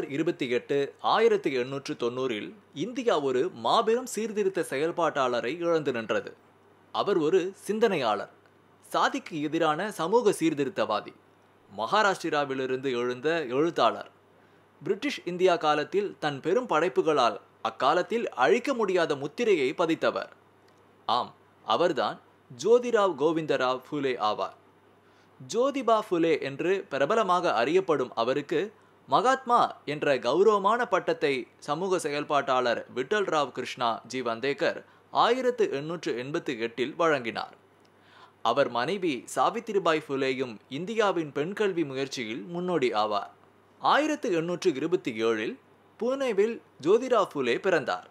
November இருபத்தி எட்டு ஆயிரத்தி எண்ணூற்று தொண்ணூறில் இந்தியா ஒரு மாபெரும் சீர்திருத்த செயல்பாட்டாளரை இழந்து நின்றது அவர் ஒரு சிந்தனையாளர் சாதிக்கு எதிரான சமூக சீர்திருத்தவாதி மகாராஷ்டிராவிலிருந்து எழுந்த எழுத்தாளர் பிரிட்டிஷ் இந்தியா காலத்தில் தன் பெரும் படைப்புகளால் அக்காலத்தில் அழிக்க முடியாத முத்திரையை பதித்தவர் ஆம் அவர்தான் ஜோதிராவ் கோவிந்தராவ் ஃபுலே ஆவார் ஜோதிபா ஃபுலே என்று பிரபலமாக அறியப்படும் அவருக்கு மகாத்மா என்ற கௌரவமான பட்டத்தை சமூக செயல்பாட்டாளர் விட்டல் ராவ் கிருஷ்ணா ஜி வந்தேகர் ஆயிரத்து எண்ணூற்று எண்பத்தி எட்டில் வழங்கினார் அவர் மனைவி சாவித்திரிபாய் ஃபுலேயும் இந்தியாவின் பெண் கல்வி முயற்சியில் முன்னோடி ஆவார் ஆயிரத்து எண்ணூற்று இருபத்தி ஏழில் பூனேவில் ஜோதிரா ஃபுலே பிறந்தார்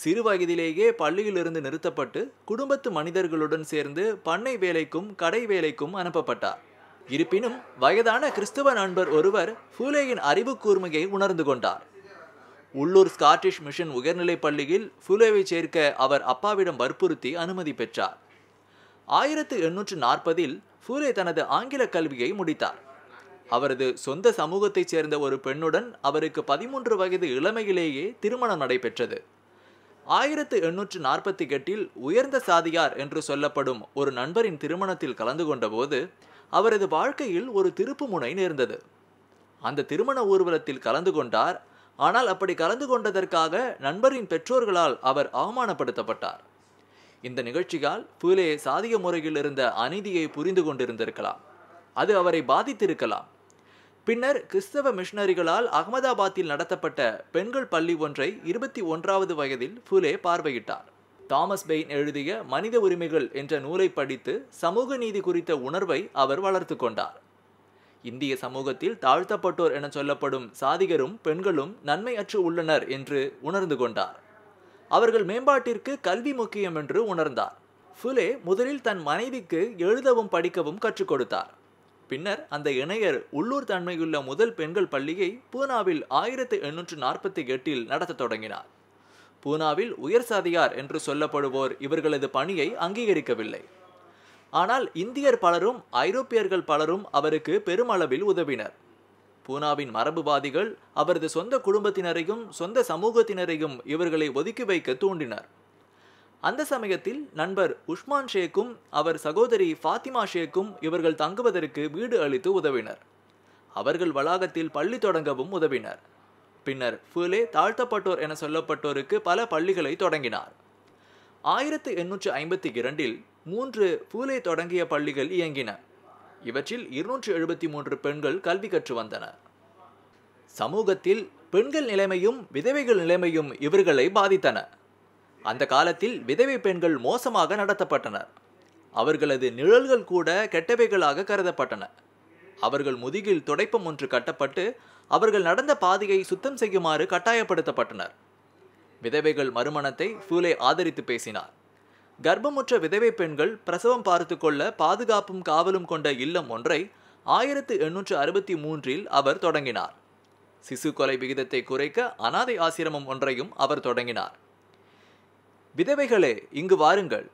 சிறு வயதிலேயே பள்ளியிலிருந்து நிறுத்தப்பட்டு குடும்பத்து மனிதர்களுடன் சேர்ந்து பண்ணை வேலைக்கும் கடை வேலைக்கும் அனுப்பப்பட்டார் இருப்பினும் வயதான கிறிஸ்தவ நண்பர் ஒருவர் ஃபூலேயின் அறிவு கூர்மையை உணர்ந்து கொண்டார் உள்ளூர் ஸ்காட்டிஷ் மிஷன் உயர்நிலைப் பள்ளியில் ஃபூலேவை சேர்க்க அவர் அப்பாவிடம் வற்புறுத்தி அனுமதி பெற்றார் ஆயிரத்து எண்ணூற்று நாற்பதில் ஃபூலே தனது ஆங்கில கல்வியை முடித்தார் அவரது சொந்த சமூகத்தைச் சேர்ந்த ஒரு பெண்ணுடன் அவருக்கு பதிமூன்று வயது இளமையிலேயே திருமணம் நடைபெற்றது ஆயிரத்து எண்ணூற்று நாற்பத்தி எட்டில் உயர்ந்த சாதியார் என்று சொல்லப்படும் ஒரு நண்பரின் திருமணத்தில் கலந்து கொண்டபோது அவரது வாழ்க்கையில் ஒரு திருப்பு முனை நேர்ந்தது அந்த திருமண ஊர்வலத்தில் கலந்து கொண்டார் ஆனால் அப்படி கலந்து கொண்டதற்காக நண்பரின் பெற்றோர்களால் அவர் அவமானப்படுத்தப்பட்டார் இந்த நிகழ்ச்சியால் பூலே சாதிய முறையில் இருந்த அநீதியை புரிந்து கொண்டிருந்திருக்கலாம் அது அவரை பாதித்திருக்கலாம் பின்னர் கிறிஸ்தவ மிஷனரிகளால் அகமதாபாத்தில் நடத்தப்பட்ட பெண்கள் பள்ளி ஒன்றை இருபத்தி ஒன்றாவது வயதில் ஃபுலே பார்வையிட்டார் தாமஸ் பெயின் எழுதிய மனித உரிமைகள் என்ற நூலை படித்து சமூக நீதி குறித்த உணர்வை அவர் வளர்த்து கொண்டார் இந்திய சமூகத்தில் தாழ்த்தப்பட்டோர் என சொல்லப்படும் சாதிகரும் பெண்களும் நன்மையற்று உள்ளனர் என்று உணர்ந்து கொண்டார் அவர்கள் மேம்பாட்டிற்கு கல்வி முக்கியம் என்று உணர்ந்தார் ஃபுலே முதலில் தன் மனைவிக்கு எழுதவும் படிக்கவும் கற்றுக் கொடுத்தார் பின்னர் அந்த இணையர் உள்ளூர் தன்மையுள்ள முதல் பெண்கள் பள்ளியை பூனாவில் ஆயிரத்தி எண்ணூற்று நாற்பத்தி எட்டில் நடத்த தொடங்கினார் பூனாவில் உயர் சாதியார் என்று சொல்லப்படுவோர் இவர்களது பணியை அங்கீகரிக்கவில்லை ஆனால் இந்தியர் பலரும் ஐரோப்பியர்கள் பலரும் அவருக்கு பெருமளவில் உதவினர் பூனாவின் மரபுவாதிகள் அவரது சொந்த குடும்பத்தினரையும் சொந்த சமூகத்தினரையும் இவர்களை ஒதுக்கி வைக்க தூண்டினர் அந்த சமயத்தில் நண்பர் உஷ்மான் ஷேக்கும் அவர் சகோதரி ஃபாத்திமா ஷேக்கும் இவர்கள் தங்குவதற்கு வீடு அளித்து உதவினர் அவர்கள் வளாகத்தில் பள்ளி தொடங்கவும் உதவினர் பின்னர் ஃபூலே தாழ்த்தப்பட்டோர் என சொல்லப்பட்டோருக்கு பல பள்ளிகளை தொடங்கினார் ஆயிரத்து எண்ணூற்று ஐம்பத்தி இரண்டில் மூன்று ஃபூலே தொடங்கிய பள்ளிகள் இயங்கின இவற்றில் இருநூற்று எழுபத்தி மூன்று பெண்கள் கல்வி கற்று வந்தனர் சமூகத்தில் பெண்கள் நிலைமையும் விதவைகள் நிலைமையும் இவர்களை பாதித்தன அந்த காலத்தில் விதவை பெண்கள் மோசமாக நடத்தப்பட்டனர் அவர்களது நிழல்கள் கூட கெட்டவைகளாக கருதப்பட்டன அவர்கள் முதுகில் துடைப்பம் ஒன்று கட்டப்பட்டு அவர்கள் நடந்த பாதையை சுத்தம் செய்யுமாறு கட்டாயப்படுத்தப்பட்டனர் விதவைகள் மறுமணத்தை ஃபூலே ஆதரித்து பேசினார் கர்ப்பமுற்ற விதவை பெண்கள் பிரசவம் பார்த்து கொள்ள பாதுகாப்பும் காவலும் கொண்ட இல்லம் ஒன்றை ஆயிரத்து எண்ணூற்று அறுபத்தி மூன்றில் அவர் தொடங்கினார் சிசு கொலை விகிதத்தை குறைக்க அனாதை ஆசிரமம் ஒன்றையும் அவர் தொடங்கினார் விதவைகளே இங்கு வாருங்கள்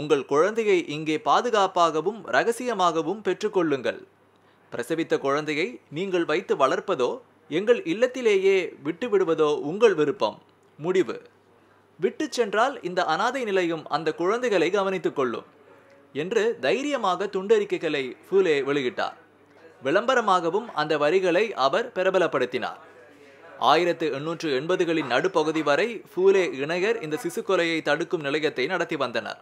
உங்கள் குழந்தையை இங்கே பாதுகாப்பாகவும் ரகசியமாகவும் பெற்றுக்கொள்ளுங்கள் பிரசவித்த குழந்தையை நீங்கள் வைத்து வளர்ப்பதோ எங்கள் இல்லத்திலேயே விட்டுவிடுவதோ உங்கள் விருப்பம் முடிவு விட்டு சென்றால் இந்த அனாதை நிலையும் அந்த குழந்தைகளை கவனித்துக் கொள்ளும் என்று தைரியமாக துண்டறிக்கைகளை ஃபூலே வெளியிட்டார் விளம்பரமாகவும் அந்த வரிகளை அவர் பிரபலப்படுத்தினார் ஆயிரத்து எண்ணூற்று எண்பதுகளின் நடுப்பகுதி வரை ஃபூலே இணையர் இந்த சிசு கொலையை தடுக்கும் நிலையத்தை நடத்தி வந்தனர்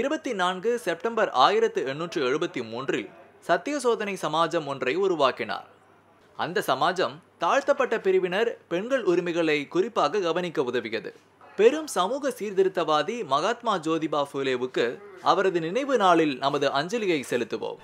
இருபத்தி நான்கு செப்டம்பர் ஆயிரத்து எண்ணூற்று எழுபத்தி மூன்றில் சத்திய சோதனை சமாஜம் ஒன்றை உருவாக்கினார் அந்த சமாஜம் தாழ்த்தப்பட்ட பிரிவினர் பெண்கள் உரிமைகளை குறிப்பாக கவனிக்க உதவியது பெரும் சமூக சீர்திருத்தவாதி மகாத்மா ஜோதிபா ஃபூலேவுக்கு அவரது நினைவு நாளில் நமது அஞ்சலியை செலுத்துவோம்